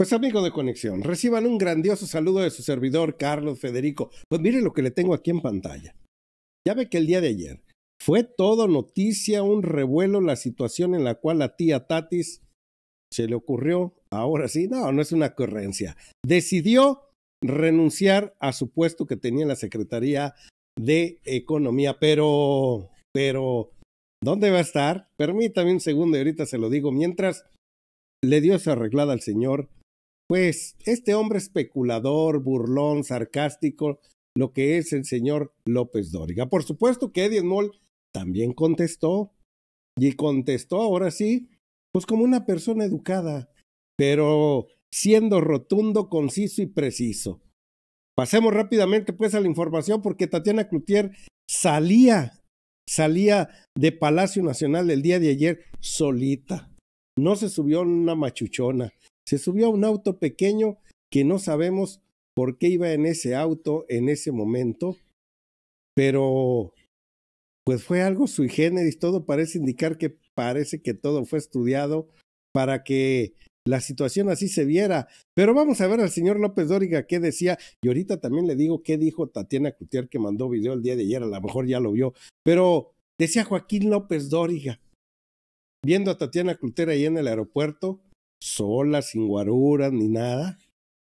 Pues amigo de Conexión, reciban un grandioso saludo de su servidor Carlos Federico. Pues mire lo que le tengo aquí en pantalla. Ya ve que el día de ayer fue todo noticia, un revuelo la situación en la cual la tía Tatis se le ocurrió, ahora sí, no, no es una ocurrencia, decidió renunciar a su puesto que tenía en la Secretaría de Economía, pero, pero, ¿dónde va a estar? Permítame un segundo y ahorita se lo digo. Mientras le dio esa arreglada al señor pues este hombre especulador, burlón, sarcástico, lo que es el señor López Dóriga. Por supuesto que Eddie Moll también contestó, y contestó ahora sí, pues como una persona educada, pero siendo rotundo, conciso y preciso. Pasemos rápidamente pues a la información porque Tatiana Cloutier salía, salía de Palacio Nacional el día de ayer solita. No se subió una machuchona. Se subió a un auto pequeño que no sabemos por qué iba en ese auto en ese momento, pero pues fue algo sui generis, todo parece indicar que parece que todo fue estudiado para que la situación así se viera. Pero vamos a ver al señor López Dóriga qué decía. Y ahorita también le digo qué dijo Tatiana Clutier que mandó video el día de ayer, a lo mejor ya lo vio. Pero decía Joaquín López Dóriga, viendo a Tatiana Cutier ahí en el aeropuerto, sola, sin guaruras ni nada,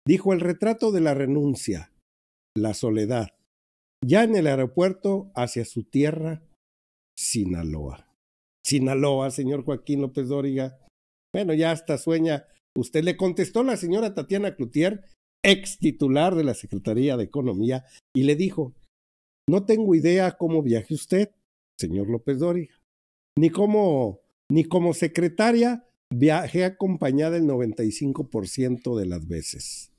dijo el retrato de la renuncia, la soledad, ya en el aeropuerto hacia su tierra, Sinaloa. Sinaloa, señor Joaquín López Dóriga. Bueno, ya hasta sueña. Usted le contestó la señora Tatiana Clutier, ex titular de la Secretaría de Economía, y le dijo, no tengo idea cómo viaje usted, señor López Dóriga, ni cómo, ni como secretaria, Viajé acompañada el 95% de las veces.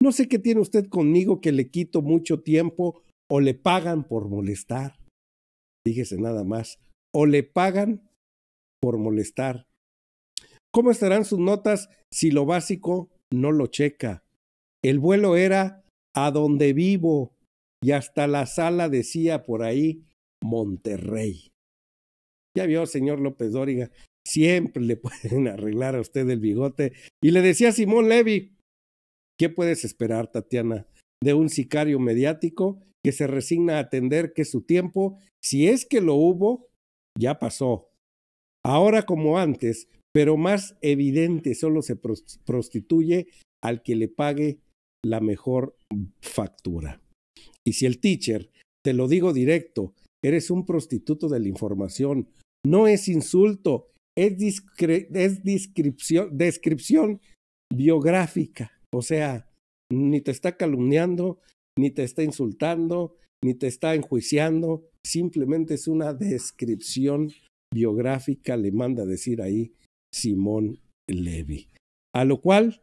No sé qué tiene usted conmigo que le quito mucho tiempo o le pagan por molestar. Fíjese nada más. O le pagan por molestar. ¿Cómo estarán sus notas si lo básico no lo checa? El vuelo era a donde vivo y hasta la sala decía por ahí Monterrey. Ya vio, señor López Dóriga, Siempre le pueden arreglar a usted el bigote. Y le decía a Simón Levy, ¿qué puedes esperar, Tatiana, de un sicario mediático que se resigna a atender que su tiempo, si es que lo hubo, ya pasó? Ahora como antes, pero más evidente, solo se prostituye al que le pague la mejor factura. Y si el teacher, te lo digo directo, eres un prostituto de la información, no es insulto, es, es descripción, descripción biográfica. O sea, ni te está calumniando, ni te está insultando, ni te está enjuiciando. Simplemente es una descripción biográfica, le manda a decir ahí Simón Levi. A lo cual,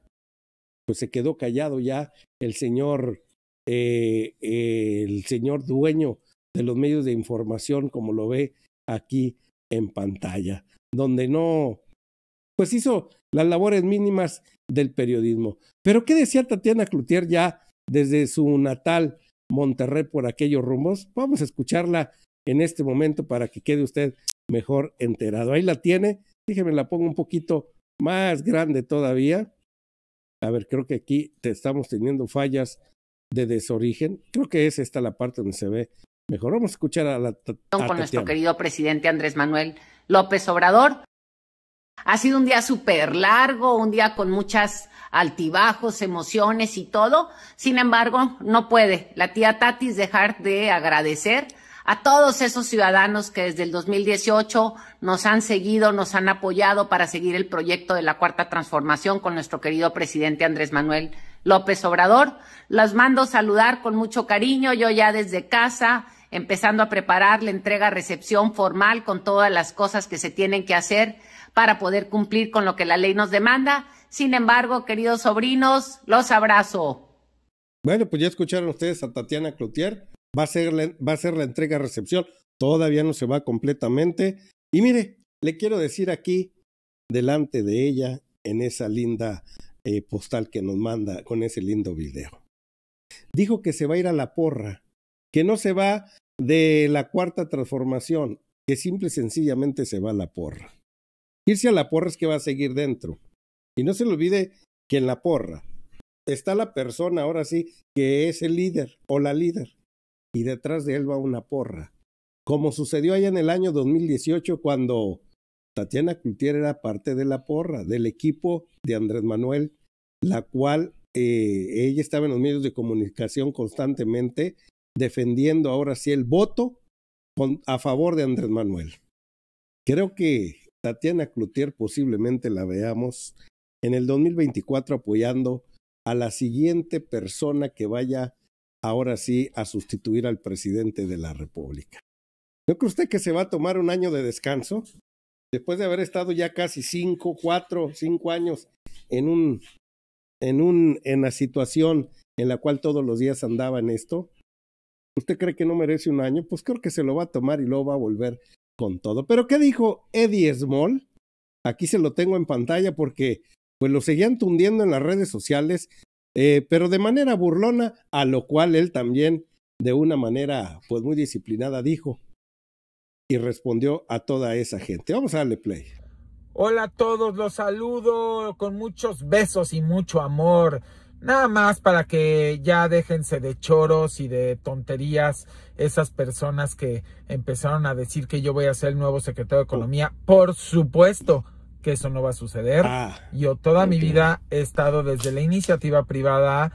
pues se quedó callado ya el señor, eh, el señor dueño de los medios de información, como lo ve aquí en pantalla donde no, pues hizo las labores mínimas del periodismo. Pero ¿qué decía Tatiana Cloutier ya desde su natal Monterrey por aquellos rumbos? Vamos a escucharla en este momento para que quede usted mejor enterado. Ahí la tiene, déjeme la pongo un poquito más grande todavía. A ver, creo que aquí te estamos teniendo fallas de desorigen. Creo que es esta la parte donde se ve mejor. Vamos a escuchar a la. con nuestro querido presidente Andrés Manuel López Obrador. Ha sido un día súper largo, un día con muchas altibajos, emociones y todo. Sin embargo, no puede la tía Tatis dejar de agradecer a todos esos ciudadanos que desde el 2018 nos han seguido, nos han apoyado para seguir el proyecto de la Cuarta Transformación con nuestro querido presidente Andrés Manuel López Obrador. Las mando saludar con mucho cariño, yo ya desde casa, empezando a preparar la entrega-recepción formal con todas las cosas que se tienen que hacer para poder cumplir con lo que la ley nos demanda. Sin embargo, queridos sobrinos, los abrazo. Bueno, pues ya escucharon ustedes a Tatiana Cloutier. Va a ser la, va a entrega-recepción. Todavía no se va completamente. Y mire, le quiero decir aquí, delante de ella, en esa linda eh, postal que nos manda con ese lindo video. Dijo que se va a ir a la porra que no se va de la cuarta transformación, que simple y sencillamente se va a la porra. Irse a la porra es que va a seguir dentro. Y no se le olvide que en la porra está la persona ahora sí que es el líder o la líder. Y detrás de él va una porra. Como sucedió allá en el año 2018 cuando Tatiana Cloutier era parte de la porra, del equipo de Andrés Manuel, la cual eh, ella estaba en los medios de comunicación constantemente defendiendo ahora sí el voto a favor de Andrés Manuel. Creo que Tatiana Cloutier posiblemente la veamos en el 2024 apoyando a la siguiente persona que vaya ahora sí a sustituir al presidente de la República. ¿No cree usted que se va a tomar un año de descanso? Después de haber estado ya casi cinco, cuatro, cinco años en un, en un, en la situación en la cual todos los días andaba en esto, usted cree que no merece un año, pues creo que se lo va a tomar y luego va a volver con todo. Pero ¿qué dijo Eddie Small? Aquí se lo tengo en pantalla porque pues lo seguían tundiendo en las redes sociales, eh, pero de manera burlona, a lo cual él también de una manera pues muy disciplinada dijo y respondió a toda esa gente. Vamos a darle play. Hola a todos, los saludo con muchos besos y mucho amor. Nada más para que ya déjense de choros y de tonterías esas personas que empezaron a decir que yo voy a ser el nuevo secretario de Economía. Por supuesto que eso no va a suceder. Ah, yo toda mi vida he estado desde la iniciativa privada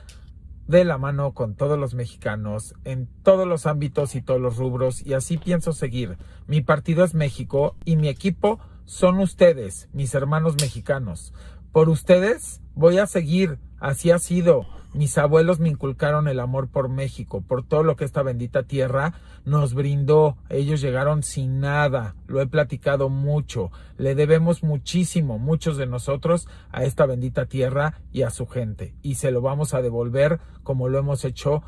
de la mano con todos los mexicanos en todos los ámbitos y todos los rubros y así pienso seguir. Mi partido es México y mi equipo son ustedes, mis hermanos mexicanos. Por ustedes voy a seguir Así ha sido. Mis abuelos me inculcaron el amor por México, por todo lo que esta bendita tierra nos brindó. Ellos llegaron sin nada, lo he platicado mucho. Le debemos muchísimo, muchos de nosotros, a esta bendita tierra y a su gente. Y se lo vamos a devolver como lo hemos hecho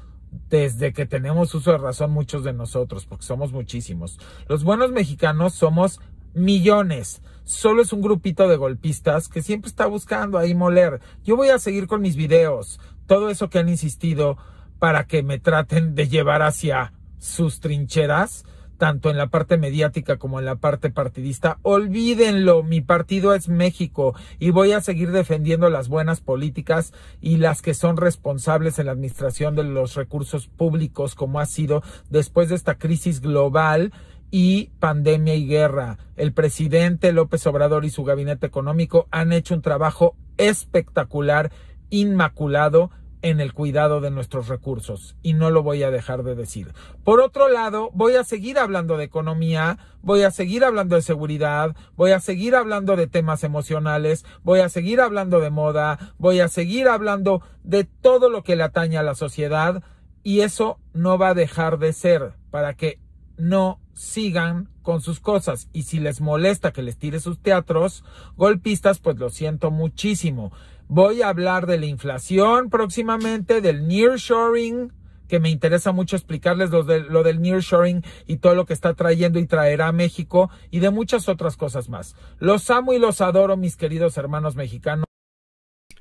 desde que tenemos uso de razón muchos de nosotros, porque somos muchísimos. Los buenos mexicanos somos millones. Solo es un grupito de golpistas que siempre está buscando ahí moler. Yo voy a seguir con mis videos, todo eso que han insistido para que me traten de llevar hacia sus trincheras, tanto en la parte mediática como en la parte partidista. Olvídenlo, mi partido es México y voy a seguir defendiendo las buenas políticas y las que son responsables en la administración de los recursos públicos como ha sido después de esta crisis global y pandemia y guerra. El presidente López Obrador y su gabinete económico han hecho un trabajo espectacular, inmaculado, en el cuidado de nuestros recursos y no lo voy a dejar de decir. Por otro lado, voy a seguir hablando de economía, voy a seguir hablando de seguridad, voy a seguir hablando de temas emocionales, voy a seguir hablando de moda, voy a seguir hablando de todo lo que le atañe a la sociedad y eso no va a dejar de ser para que no sigan con sus cosas y si les molesta que les tire sus teatros golpistas, pues lo siento muchísimo. Voy a hablar de la inflación próximamente, del nearshoring, que me interesa mucho explicarles lo, lo del nearshoring y todo lo que está trayendo y traerá a México y de muchas otras cosas más. Los amo y los adoro, mis queridos hermanos mexicanos.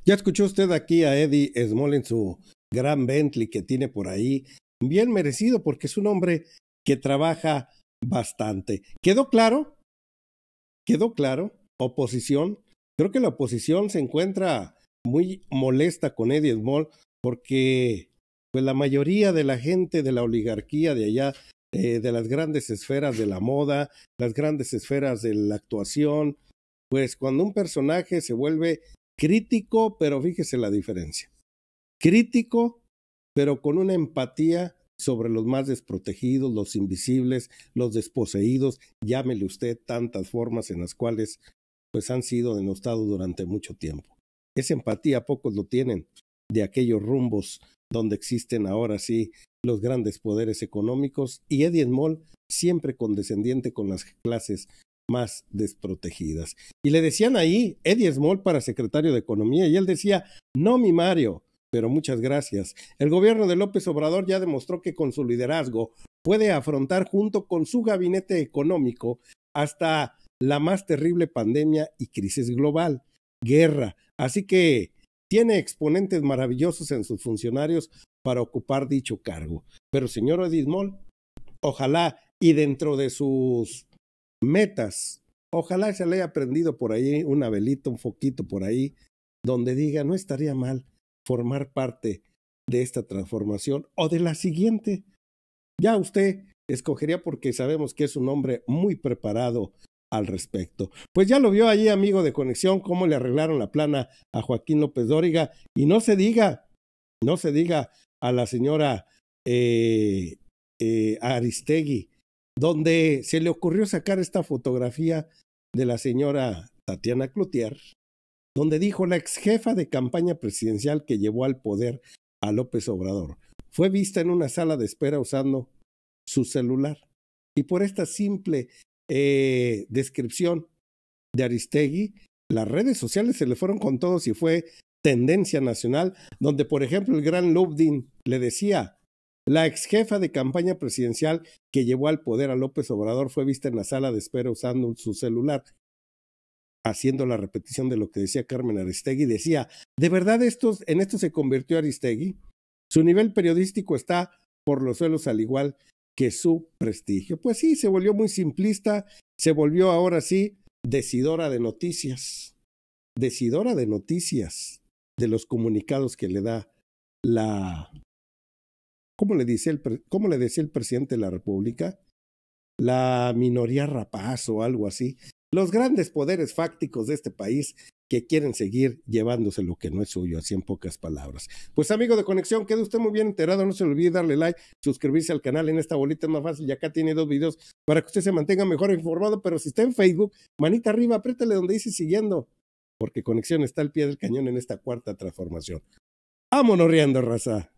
Ya escuchó usted aquí a Eddie Small su gran Bentley que tiene por ahí. Bien merecido porque es un hombre que trabaja bastante. ¿Quedó claro? ¿Quedó claro? Oposición. Creo que la oposición se encuentra muy molesta con Eddie Small porque pues la mayoría de la gente de la oligarquía de allá, eh, de las grandes esferas de la moda, las grandes esferas de la actuación, pues cuando un personaje se vuelve crítico, pero fíjese la diferencia, crítico, pero con una empatía sobre los más desprotegidos, los invisibles, los desposeídos, llámele usted tantas formas en las cuales pues han sido denostados durante mucho tiempo. Esa empatía pocos lo tienen de aquellos rumbos donde existen ahora sí los grandes poderes económicos y Eddie Moll siempre condescendiente con las clases más desprotegidas. Y le decían ahí Eddie Small para secretario de Economía y él decía, no mi Mario, pero muchas gracias. El gobierno de López Obrador ya demostró que con su liderazgo puede afrontar junto con su gabinete económico hasta la más terrible pandemia y crisis global, guerra. Así que tiene exponentes maravillosos en sus funcionarios para ocupar dicho cargo. Pero señor Edismol, ojalá y dentro de sus metas, ojalá se le haya prendido por ahí una velita, un foquito por ahí, donde diga, no estaría mal formar parte de esta transformación o de la siguiente. Ya usted escogería porque sabemos que es un hombre muy preparado al respecto. Pues ya lo vio allí, amigo de conexión, cómo le arreglaron la plana a Joaquín López Dóriga. Y no se diga, no se diga a la señora eh, eh, Aristegui, donde se le ocurrió sacar esta fotografía de la señora Tatiana Cloutier, donde dijo la ex jefa de campaña presidencial que llevó al poder a López Obrador. Fue vista en una sala de espera usando su celular. Y por esta simple eh, descripción de Aristegui, las redes sociales se le fueron con todos y fue tendencia nacional, donde por ejemplo el gran Lubdin le decía, la ex jefa de campaña presidencial que llevó al poder a López Obrador fue vista en la sala de espera usando su celular haciendo la repetición de lo que decía Carmen Aristegui, decía, de verdad estos, en esto se convirtió Aristegui, su nivel periodístico está por los suelos al igual que su prestigio. Pues sí, se volvió muy simplista, se volvió ahora sí decidora de noticias, decidora de noticias de los comunicados que le da la... ¿Cómo le, dice el, ¿Cómo le decía el presidente de la República? La minoría rapaz o algo así los grandes poderes fácticos de este país que quieren seguir llevándose lo que no es suyo, así en pocas palabras. Pues amigo de Conexión, quede usted muy bien enterado, no se olvide darle like, suscribirse al canal, en esta bolita es más fácil y acá tiene dos videos para que usted se mantenga mejor informado, pero si está en Facebook, manita arriba, apriétale donde dice siguiendo, porque Conexión está al pie del cañón en esta cuarta transformación. ¡Vámonos riendo, raza!